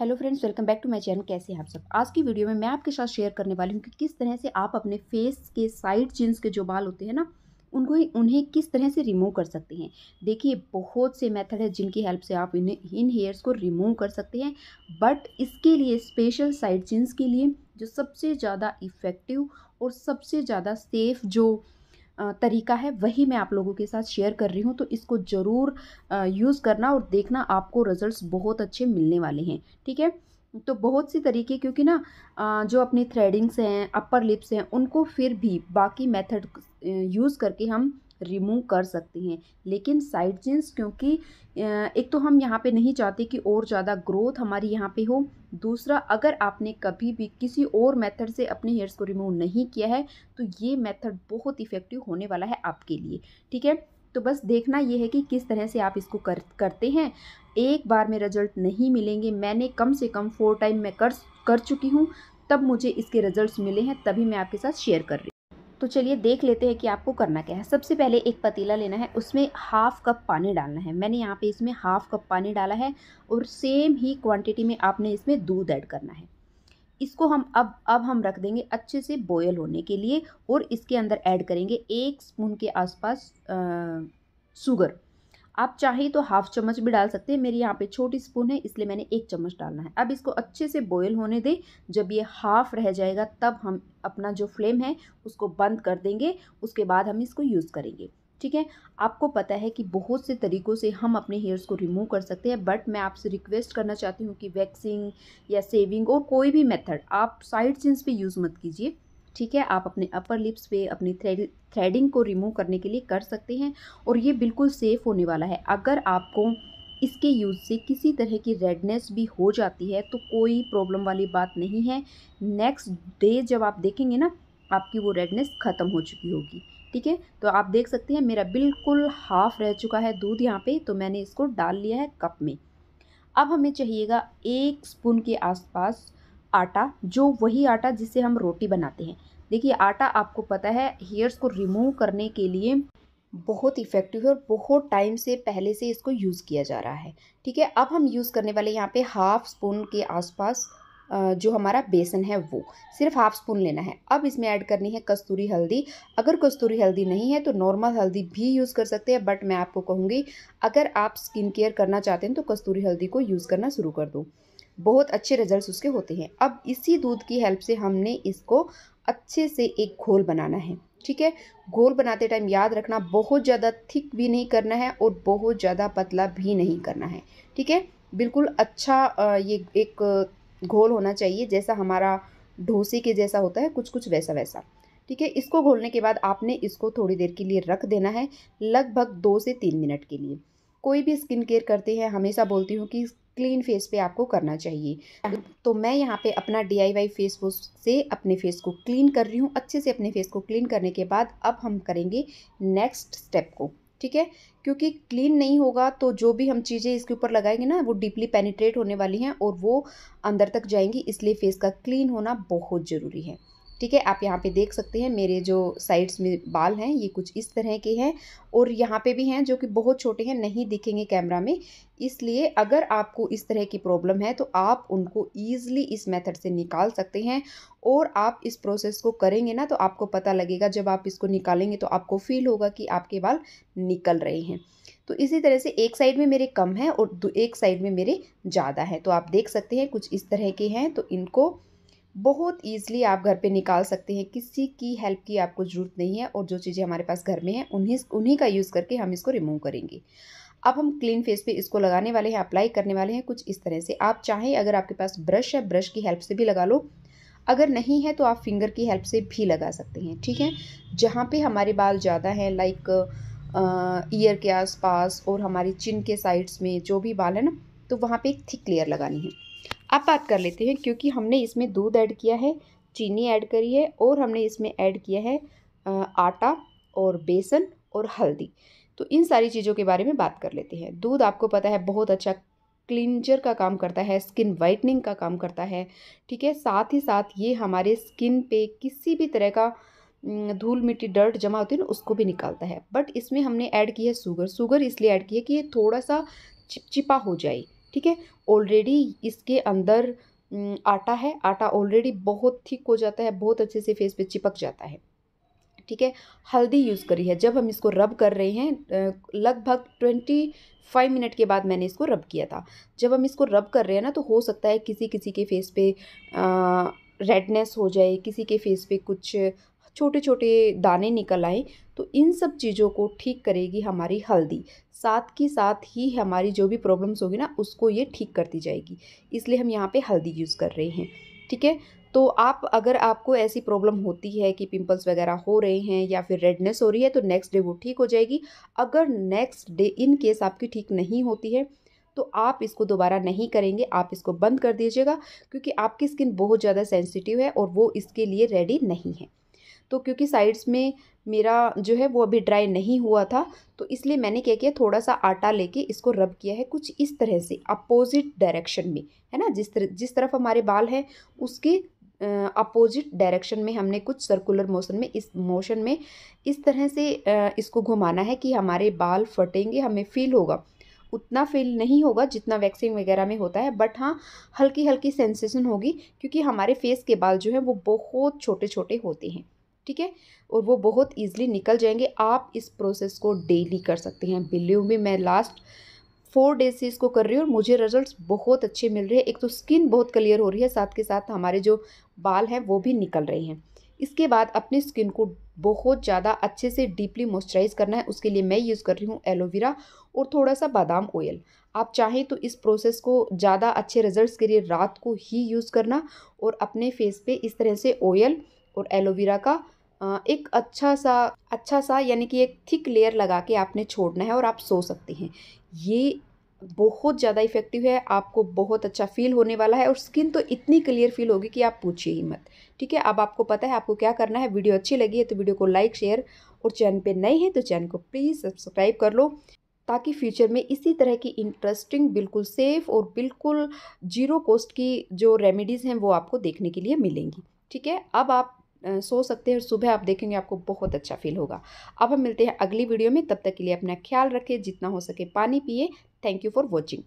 Hello friends welcome back to my channel कैसे हैं आप सब आज की वीडियो में मैं आपके साथ शेयर करने वाली हूँ कि किस तरह से आप अपने फेस के साइड जींस के जो बाल होते हैं ना उनको उन्हें किस तरह से रिमूव कर सकते हैं देखिए बहुत से मेथड है जिनकी हेल्प से आप इन्हें इन हेयर्स को रिमूव कर सकते हैं बट इसके लिए स्पेशल साइड जींस के लिए जो सबसे ज़्यादा इफ़ेक्टिव और सबसे ज़्यादा सेफ़ जो तरीका है वही मैं आप लोगों के साथ शेयर कर रही हूँ तो इसको ज़रूर यूज़ करना और देखना आपको रिजल्ट्स बहुत अच्छे मिलने वाले हैं ठीक है तो बहुत सी तरीके क्योंकि ना जो अपनी थ्रेडिंग्स हैं अपर लिप्स हैं उनको फिर भी बाकी मेथड यूज़ करके हम रिमूव कर सकती हैं लेकिन साइड चेन्स क्योंकि एक तो हम यहाँ पे नहीं चाहते कि और ज़्यादा ग्रोथ हमारी यहाँ पे हो दूसरा अगर आपने कभी भी किसी और मेथड से अपने हेयर्स को रिमूव नहीं किया है तो ये मेथड बहुत इफ़ेक्टिव होने वाला है आपके लिए ठीक है तो बस देखना ये है कि किस तरह से आप इसको कर करते हैं एक बार में रिजल्ट नहीं मिलेंगे मैंने कम से कम फोर टाइम मैं कर कर चुकी हूँ तब मुझे इसके रिजल्ट्स मिले हैं तभी मैं आपके साथ शेयर कर रही तो चलिए देख लेते हैं कि आपको करना क्या है सबसे पहले एक पतीला लेना है उसमें हाफ़ कप पानी डालना है मैंने यहाँ पे इसमें हाफ़ कप पानी डाला है और सेम ही क्वांटिटी में आपने इसमें दूध ऐड करना है इसको हम अब अब हम रख देंगे अच्छे से बॉयल होने के लिए और इसके अंदर ऐड करेंगे एक स्पून के आसपास शुगर आप चाहे तो हाफ चम्मच भी डाल सकते हैं मेरी यहाँ पे छोटी स्पून है इसलिए मैंने एक चम्मच डालना है अब इसको अच्छे से बॉयल होने दें जब ये हाफ रह जाएगा तब हम अपना जो फ्लेम है उसको बंद कर देंगे उसके बाद हम इसको यूज़ करेंगे ठीक है आपको पता है कि बहुत से तरीक़ों से हम अपने हेयर्स को रिमूव कर सकते हैं बट मैं आपसे रिक्वेस्ट करना चाहती हूँ कि वैक्सिंग या सेविंग और कोई भी मेथड आप साइड चिंस पे यूज़ मत कीजिए ठीक है आप अपने अपर लिप्स पे अपनी थ्रेड थ्रेडिंग को रिमूव करने के लिए कर सकते हैं और ये बिल्कुल सेफ़ होने वाला है अगर आपको इसके यूज़ से किसी तरह की रेडनेस भी हो जाती है तो कोई प्रॉब्लम वाली बात नहीं है नेक्स्ट डे जब आप देखेंगे ना आपकी वो रेडनेस ख़त्म हो चुकी होगी ठीक है तो आप देख सकते हैं मेरा बिल्कुल हाफ रह चुका है दूध यहाँ पे तो मैंने इसको डाल लिया है कप में अब हमें चाहिएगा एक स्पून के आसपास आटा जो वही आटा जिससे हम रोटी बनाते हैं देखिए आटा आपको पता है हेयर्स को रिमूव करने के लिए बहुत इफ़ेक्टिव है और बहुत टाइम से पहले से इसको यूज़ किया जा रहा है ठीक है अब हम यूज़ करने वाले यहाँ पे हाफ स्पून के आसपास जो हमारा बेसन है वो सिर्फ हाफ स्पून लेना है अब इसमें ऐड करनी है कस्तूरी हल्दी अगर कस्तूरी हल्दी नहीं है तो नॉर्मल हल्दी भी यूज़ कर सकते हैं बट मैं आपको कहूँगी अगर आप स्किन केयर करना चाहते हैं तो कस्तूरी हल्दी को यूज़ करना शुरू कर दूँ बहुत अच्छे रिजल्ट्स उसके होते हैं अब इसी दूध की हेल्प से हमने इसको अच्छे से एक घोल बनाना है ठीक है घोल बनाते टाइम याद रखना बहुत ज़्यादा थिक भी नहीं करना है और बहुत ज़्यादा पतला भी नहीं करना है ठीक है बिल्कुल अच्छा ये एक घोल होना चाहिए जैसा हमारा डोसे के जैसा होता है कुछ कुछ वैसा वैसा ठीक है इसको घोलने के बाद आपने इसको थोड़ी देर के लिए रख देना है लगभग दो से तीन मिनट के लिए कोई भी स्किन केयर करते हैं हमेशा बोलती हूँ कि क्लीन फेस पे आपको करना चाहिए हाँ। तो मैं यहाँ पे अपना D I Y face wash से अपने फेस को क्लीन कर रही हूँ अच्छे से अपने फेस को क्लीन करने के बाद अब हम करेंगे नेक्स्ट स्टेप को ठीक है क्योंकि क्लीन नहीं होगा तो जो भी हम चीज़ें इसके ऊपर लगाएंगे ना वो डीपली पेनिट्रेट होने वाली हैं और वो अंदर तक जाएंगी इसलिए फेस का क्लीन होना बहुत ज़रूरी है ठीक है आप यहाँ पे देख सकते हैं मेरे जो साइड्स में बाल हैं ये कुछ इस तरह के हैं और यहाँ पे भी हैं जो कि बहुत छोटे हैं नहीं दिखेंगे कैमरा में इसलिए अगर आपको इस तरह की प्रॉब्लम है तो आप उनको ईज़िली इस मेथड से निकाल सकते हैं और आप इस प्रोसेस को करेंगे ना तो आपको पता लगेगा जब आप इसको निकालेंगे तो आपको फील होगा कि आपके बाल निकल रहे हैं तो इसी तरह से एक साइड में मेरे कम हैं और एक साइड में मेरे ज़्यादा हैं तो आप देख सकते हैं कुछ इस तरह के हैं तो इनको बहुत ईजिली आप घर पे निकाल सकते हैं किसी की हेल्प की आपको ज़रूरत नहीं है और जो चीज़ें हमारे पास घर में हैं उन्हीं उन्हीं का यूज़ करके हम इसको रिमूव करेंगे अब हम क्लीन फेस पे इसको लगाने वाले हैं अप्लाई करने वाले हैं कुछ इस तरह से आप चाहें अगर आपके पास ब्रश है ब्रश की हेल्प से भी लगा लो अगर नहीं है तो आप फिंगर की हेल्प से भी लगा सकते हैं ठीक है जहाँ पर हमारे बाल ज़्यादा हैं लाइक ईयर के आसपास और हमारी चिन के साइड्स में जो भी बाल है ना तो वहाँ पर एक थिक लेयर लगानी है अब बात कर लेते हैं क्योंकि हमने इसमें दूध ऐड किया है चीनी ऐड करी है और हमने इसमें ऐड किया है आटा और बेसन और हल्दी तो इन सारी चीज़ों के बारे में बात कर लेते हैं दूध आपको पता है बहुत अच्छा क्लिंजर का काम करता है स्किन वाइटनिंग का काम करता है ठीक है साथ ही साथ ये हमारे स्किन पे किसी भी तरह का धूल मिट्टी डर्ट जमा होती है ना उसको भी निकालता है बट इसमें हमने ऐड की है सुगर शुगर इसलिए ऐड की है कि ये थोड़ा सा चिपचिपा हो जाए ठीक है ऑलरेडी इसके अंदर आटा है आटा ऑलरेडी बहुत थिक हो जाता है बहुत अच्छे से फेस पे चिपक जाता है ठीक है हल्दी यूज़ करी है जब हम इसको रब कर रहे हैं लगभग ट्वेंटी फाइव मिनट के बाद मैंने इसको रब किया था जब हम इसको रब कर रहे हैं ना तो हो सकता है किसी किसी के फेस पे आ, रेडनेस हो जाए किसी के फेस पे कुछ छोटे छोटे दाने निकल आए तो इन सब चीज़ों को ठीक करेगी हमारी हल्दी साथ ही साथ ही हमारी जो भी प्रॉब्लम्स होगी ना उसको ये ठीक करती जाएगी इसलिए हम यहाँ पे हल्दी यूज़ कर रहे हैं ठीक है तो आप अगर आपको ऐसी प्रॉब्लम होती है कि पिंपल्स वगैरह हो रहे हैं या फिर रेडनेस हो रही है तो नेक्स्ट डे वो ठीक हो जाएगी अगर नेक्स्ट डे इन केस आपकी ठीक नहीं होती है तो आप इसको दोबारा नहीं करेंगे आप इसको बंद कर दीजिएगा क्योंकि आपकी स्किन बहुत ज़्यादा सेंसिटिव है और वो इसके लिए रेडी नहीं है तो क्योंकि साइड्स में मेरा जो है वो अभी ड्राई नहीं हुआ था तो इसलिए मैंने क्या किया थोड़ा सा आटा लेके इसको रब किया है कुछ इस तरह से अपोजिट डायरेक्शन में है ना जिस तरह जिस तरफ हमारे बाल हैं उसके अपोजिट डायरेक्शन में हमने कुछ सर्कुलर मोशन में इस मोशन में इस तरह से इसको घुमाना है कि हमारे बाल फटेंगे हमें फील होगा उतना फील नहीं होगा जितना वैक्सिंग वगैरह में होता है बट हाँ हल्की हल्की सेंसेशन होगी क्योंकि हमारे फेस के बाल जो है वो बहुत छोटे छोटे होते हैं ठीक है और वो बहुत ईजिली निकल जाएंगे आप इस प्रोसेस को डेली कर सकते हैं बिल्यू में मैं लास्ट फोर डेज से इसको कर रही हूँ और मुझे रिजल्ट्स बहुत अच्छे मिल रहे हैं एक तो स्किन बहुत क्लियर हो रही है साथ के साथ हमारे जो बाल हैं वो भी निकल रहे हैं इसके बाद अपनी स्किन को बहुत ज़्यादा अच्छे से डीपली मॉइस्चराइज करना है उसके लिए मैं यूज़ कर रही हूँ एलोवेरा और थोड़ा सा बादाम ऑयल आप चाहें तो इस प्रोसेस को ज़्यादा अच्छे रिजल्ट्स के लिए रात को ही यूज़ करना और अपने फेस पे इस तरह से ऑयल और एलोवेरा का एक अच्छा सा अच्छा सा यानी कि एक थिक लेयर लगा के आपने छोड़ना है और आप सो सकते हैं ये बहुत ज़्यादा इफ़ेक्टिव है आपको बहुत अच्छा फील होने वाला है और स्किन तो इतनी क्लियर फील होगी कि आप पूछिए ही मत ठीक है अब आपको पता है आपको क्या करना है वीडियो अच्छी लगी है तो वीडियो को लाइक शेयर और चैनल पे नए हैं तो चैनल को प्लीज़ सब्सक्राइब कर लो ताकि फ्यूचर में इसी तरह की इंटरेस्टिंग बिल्कुल सेफ़ और बिल्कुल जीरो कॉस्ट की जो रेमेडीज़ हैं वो आपको देखने के लिए मिलेंगी ठीक है अब आप सो सकते हैं और सुबह आप देखेंगे आपको बहुत अच्छा फील होगा अब हम मिलते हैं अगली वीडियो में तब तक के लिए अपना ख्याल रखें जितना हो सके पानी पिए थैंक यू फॉर वॉचिंग